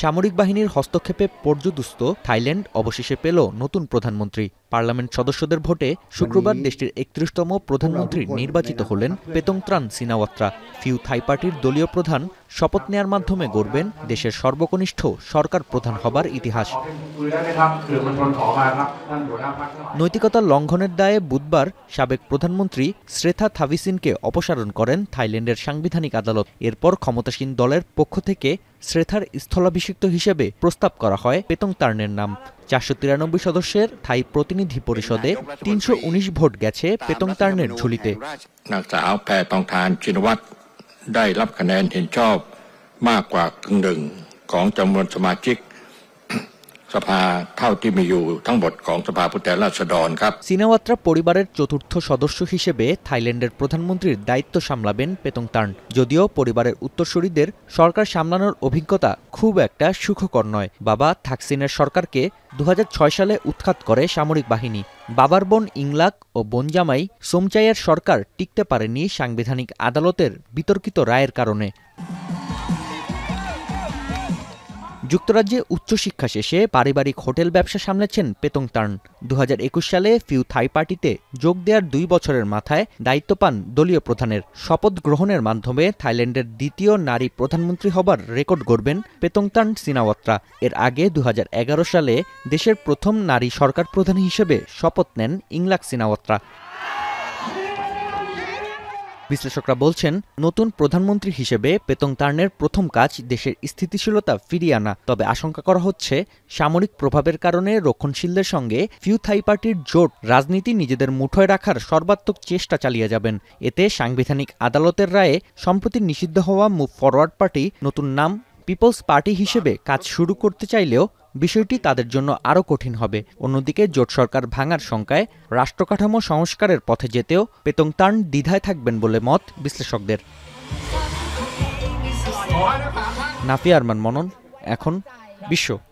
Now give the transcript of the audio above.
সামরিক বাহিনীর হস্তক্ষেপে পর্যদুস্ত থাইল্যান্ড অবশেষে পেল নতুন প্রধানমন্ত্রী পার্লামেন্ট সদস্যদের ভোটে শুক্রবার মানে দেশটির একত্রিশতম প্রধানমন্ত্রী নির্বাচিত হলেন পেতংত্রাণ সিনাওয়াত্রা ফিউ থাই পার্টির দলীয় প্রধান শপথ নেয়ার মাধ্যমে গড়বেন দেশের সর্বকনিষ্ঠ সরকার প্রধান হবার ইতিহাস নৈতিকতা লঙ্ঘনের দায়ে বুধবার সাবেক প্রধানমন্ত্রী শ্রেথা থাভিসিনকে অপসারণ করেন থাইল্যান্ডের সাংবিধানিক আদালত এরপর ক্ষমতাসীন দলের পক্ষ থেকে শ্রেথার স্থলাভিষিক্ত হিসেবে প্রস্তাব করা হয় পেতং তার্নের নাম চারশো তিরানব্বই সদস্যের থাই প্রতিনিধি পরিষদে তিনশো উনিশ ভোট গেছে পেতং তার্নের ঝুলিতে ঝুলিতে ได้รับคะแนนเห็นชอบมากกว่ากึ่งหนึ่งของจำนวนสมาชิกสภาเท่าที่มีอยู่ทั้งหมดของสภาผู้แทนราษฎรครับซีนวัตรา পরিবারের চতুর্থ সদস্য হিসেবে থাইল্যান্ডের প্রধানমন্ত্রীর দায়িত্ব সামলাবেন পেতং পেতংতার্ন যদিও পরিবারের উত্তরসূরিদের সরকার সামলানোর অভিজ্ঞতা খুব একটা সুখকর নয় বাবা থাকসিনের সরকারকে দু সালে উৎখাত করে সামরিক বাহিনী বাবার বোন ইংলাক ও বনজামাই সোমচাইয়ের সরকার টিকতে পারেনি সাংবিধানিক আদালতের বিতর্কিত রায়ের কারণে যুক্তরাজ্যে উচ্চশিক্ষা শেষে পারিবারিক হোটেল ব্যবসা সামলেছেন পেতং তার্ন দু সালে ফিউ থাই পার্টিতে যোগ দেওয়ার দুই বছরের মাথায় দায়িত্ব পান দলীয় প্রধানের শপথ গ্রহণের মাধ্যমে থাইল্যান্ডের দ্বিতীয় নারী প্রধানমন্ত্রী হবার রেকর্ড গড়বেন তার্ন সিনাওয়াত্রা এর আগে দু সালে দেশের প্রথম নারী সরকার প্রধান হিসেবে শপথ নেন ইংলাক সিনাওয়াত্রা বিশ্লেষকরা বলছেন নতুন প্রধানমন্ত্রী হিসেবে পেতং তার্নের প্রথম কাজ দেশের স্থিতিশীলতা ফিরিয়ে আনা তবে আশঙ্কা করা হচ্ছে সামরিক প্রভাবের কারণে রক্ষণশীলদের সঙ্গে ফিউ থাই পার্টির জোট রাজনীতি নিজেদের মুঠোয় রাখার সর্বাত্মক চেষ্টা চালিয়ে যাবেন এতে সাংবিধানিক আদালতের রায়ে সম্প্রতি নিষিদ্ধ হওয়া মুভ ফরওয়ার্ড পার্টি নতুন নাম পিপলস পার্টি হিসেবে কাজ শুরু করতে চাইলেও বিষয়টি তাদের জন্য আরও কঠিন হবে অন্যদিকে জোট সরকার ভাঙার শঙ্কায় রাষ্ট্রকাঠামো সংস্কারের পথে যেতেও পেতংতান দ্বিধায় থাকবেন বলে মত বিশ্লেষকদের নাফি আরমান মনন এখন বিশ্ব